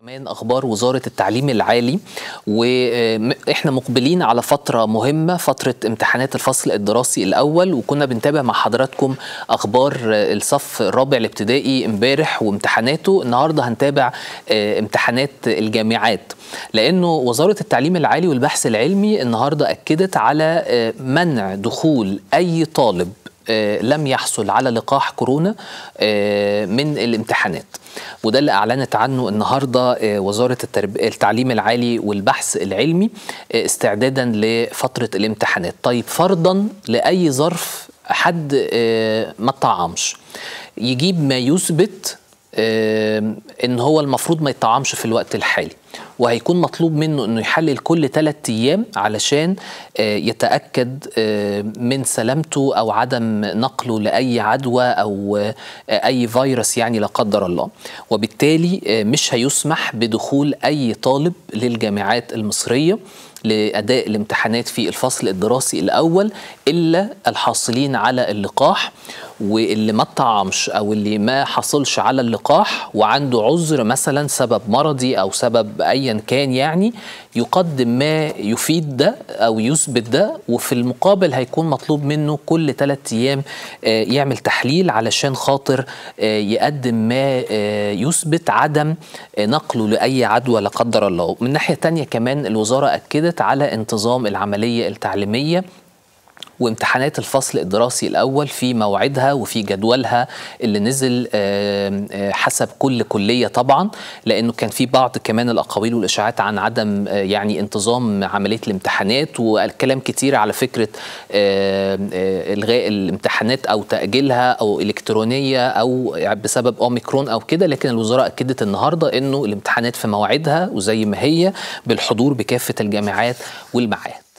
كمان اخبار وزاره التعليم العالي واحنا مقبلين على فتره مهمه فتره امتحانات الفصل الدراسي الاول وكنا بنتابع مع حضراتكم اخبار الصف الرابع الابتدائي امبارح وامتحاناته النهارده هنتابع آه، امتحانات الجامعات لانه وزاره التعليم العالي والبحث العلمي النهارده اكدت على آه، منع دخول اي طالب آه، لم يحصل على لقاح كورونا آه، من الامتحانات وده اللي اعلنت عنه النهارده آه، وزاره التربية التعليم العالي والبحث العلمي استعدادا لفتره الامتحانات طيب فرضا لاي ظرف حد ما طعمش يجيب ما يثبت ان هو المفروض ما يطعمش في الوقت الحالي وهيكون مطلوب منه انه يحلل كل ثلاث ايام علشان آه، يتاكد آه، من سلامته او عدم نقله لاي عدوى او آه، اي فيروس يعني لا قدر الله وبالتالي مش هيسمح بدخول اي طالب للجامعات المصريه لاداء الامتحانات في الفصل الدراسي الاول الا الحاصلين على اللقاح واللي ما اتطعمش او اللي ما حصلش على اللقاح وعنده عذر مثلا سبب مرضي او سبب ايا كان يعني يقدم ما يفيد ده او يثبت ده وفي المقابل هيكون مطلوب منه كل ثلاث ايام آه، يعمل تحليل علشان خاطر آه، يقدم ما آه، يثبت عدم نقله لاي عدوى لا قدر الله من ناحيه ثانيه كمان الوزاره اكدت على انتظام العمليه التعليميه وامتحانات الفصل الدراسي الأول في موعدها وفي جدولها اللي نزل حسب كل كلية طبعا لأنه كان في بعض كمان الأقاويل والإشاعات عن عدم آه، يعني انتظام عملية الامتحانات والكلام كتير على فكرة آه، إلغاء الامتحانات أو تأجيلها أو إلكترونية أو بسبب أوميكرون أو كده لكن الوزارة أكدت النهاردة أنه الامتحانات في موعدها وزي ما هي بالحضور بكافة الجامعات والمعاهد